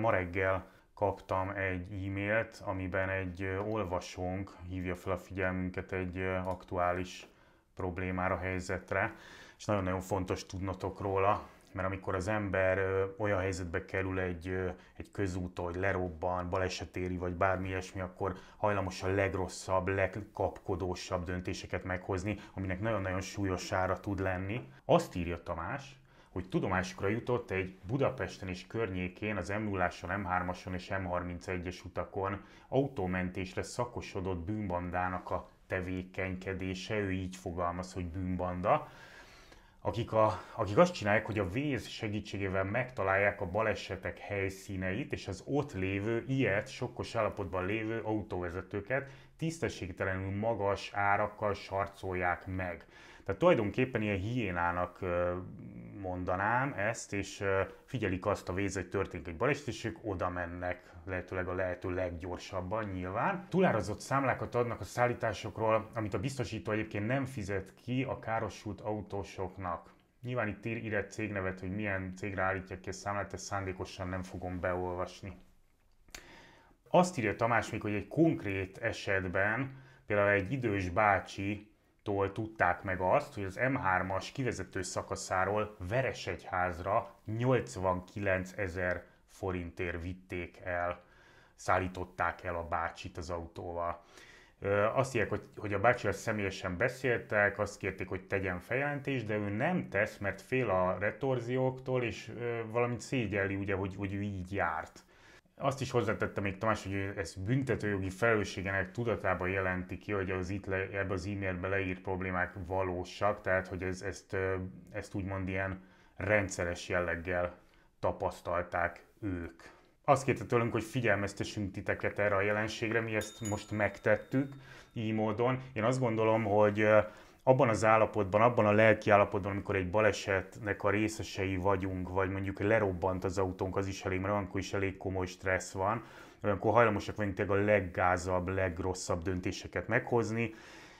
Ma reggel kaptam egy e-mailt, amiben egy olvasónk hívja fel a figyelmünket egy aktuális problémára, helyzetre, és nagyon-nagyon fontos tudnotok róla, mert amikor az ember olyan helyzetbe kerül egy, egy közúton, hogy lerobban, balesetéri, vagy bármi ilyesmi, akkor hajlamos a legrosszabb, legkapkodósabb döntéseket meghozni, aminek nagyon-nagyon súlyos ára tud lenni. Azt írja Tamás, hogy tudomásukra jutott egy Budapesten és környékén, az m 0 M3-ason és M31-es utakon autómentésre szakosodott bűnbandának a tevékenykedése, ő így fogalmaz, hogy bűnbanda, akik, a, akik azt csinálják, hogy a véz segítségével megtalálják a balesetek helyszíneit, és az ott lévő, ilyet, sokkos állapotban lévő autóvezetőket tisztességtelenül magas árakkal sarcolják meg. Tehát tulajdonképpen ilyen hiénának mondanám ezt, és figyelik azt a vézet, hogy történik egy baleset, és ők oda mennek lehetőleg a lehető leggyorsabban nyilván. Túlárazott számlákat adnak a szállításokról, amit a biztosító egyébként nem fizet ki a károsult autósoknak. Nyilván itt ír, ír egy cégnevet, hogy milyen cégre állítják ki a számlát, ezt szándékosan nem fogom beolvasni. Azt írja Tamás még, hogy egy konkrét esetben például egy idős bácsi tól tudták meg azt, hogy az M3-as kivezető szakaszáról Veresegyházra 89 ezer forintért vitték el, szállították el a bácsit az autóval. Azt írják, hogy, hogy a bácsival személyesen beszéltek, azt kérték, hogy tegyen feljelentést, de ő nem tesz, mert fél a retorzióktól, és valamint szégyelli, ugye, hogy, hogy ő így járt azt is hozzátettem még Tamás, hogy ez büntetőjogi felelősségenek tudatában jelenti ki, hogy az itt le, ebbe az e-mailbe leírt problémák valósak, tehát hogy ez, ezt, ezt úgymond ilyen rendszeres jelleggel tapasztalták ők. Azt kérte tőlünk, hogy figyelmeztessünk titeket erre a jelenségre, mi ezt most megtettük így módon. Én azt gondolom, hogy abban az állapotban, abban a lelki állapotban, amikor egy balesetnek a részesei vagyunk, vagy mondjuk lerobbant az autónk, az is elég, mert olyankor is elég komoly stressz van, olyankor hajlamosak vagyunk tényleg a leggázabb, legrosszabb döntéseket meghozni,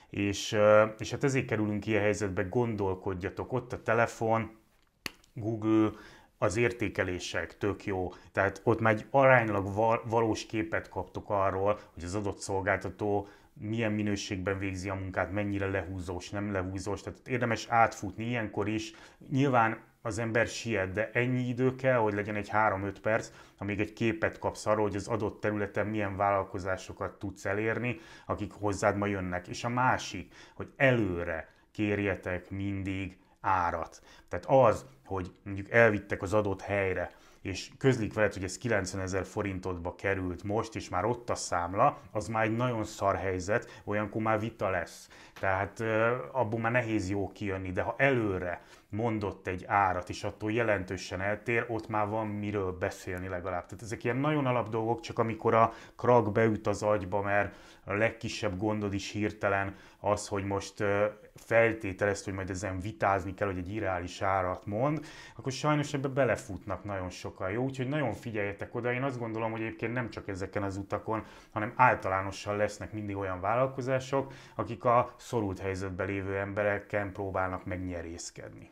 és, és hát ezért kerülünk ilyen helyzetbe, gondolkodjatok, ott a telefon, Google, az értékelések tök jó, tehát ott már egy aránylag valós képet kaptok arról, hogy az adott szolgáltató milyen minőségben végzi a munkát, mennyire lehúzós, nem lehúzós. Tehát érdemes átfutni ilyenkor is. Nyilván az ember siet, de ennyi idő kell, hogy legyen egy 3-5 perc, amíg egy képet kapsz arról, hogy az adott területen milyen vállalkozásokat tudsz elérni, akik hozzád ma jönnek. És a másik, hogy előre kérjetek mindig árat. Tehát az, hogy mondjuk elvittek az adott helyre, és közlik veled, hogy ez 90 ezer forintotba került most, és már ott a számla, az már egy nagyon szar helyzet, olyankor már vita lesz. Tehát abból már nehéz jó kijönni, de ha előre mondott egy árat, és attól jelentősen eltér, ott már van miről beszélni legalább. Tehát ezek ilyen nagyon alap dolgok, csak amikor a krak beüt az agyba, mert a legkisebb gondod is hirtelen az, hogy most feltételezt, hogy majd ezen vitázni kell, hogy egy irreális árat mond, akkor sajnos ebbe belefutnak nagyon sokan, jó? Úgyhogy nagyon figyeljetek oda, én azt gondolom, hogy egyébként nem csak ezeken az utakon, hanem általánosan lesznek mindig olyan vállalkozások, akik a szorult helyzetben lévő embereken próbálnak megnyerészkedni.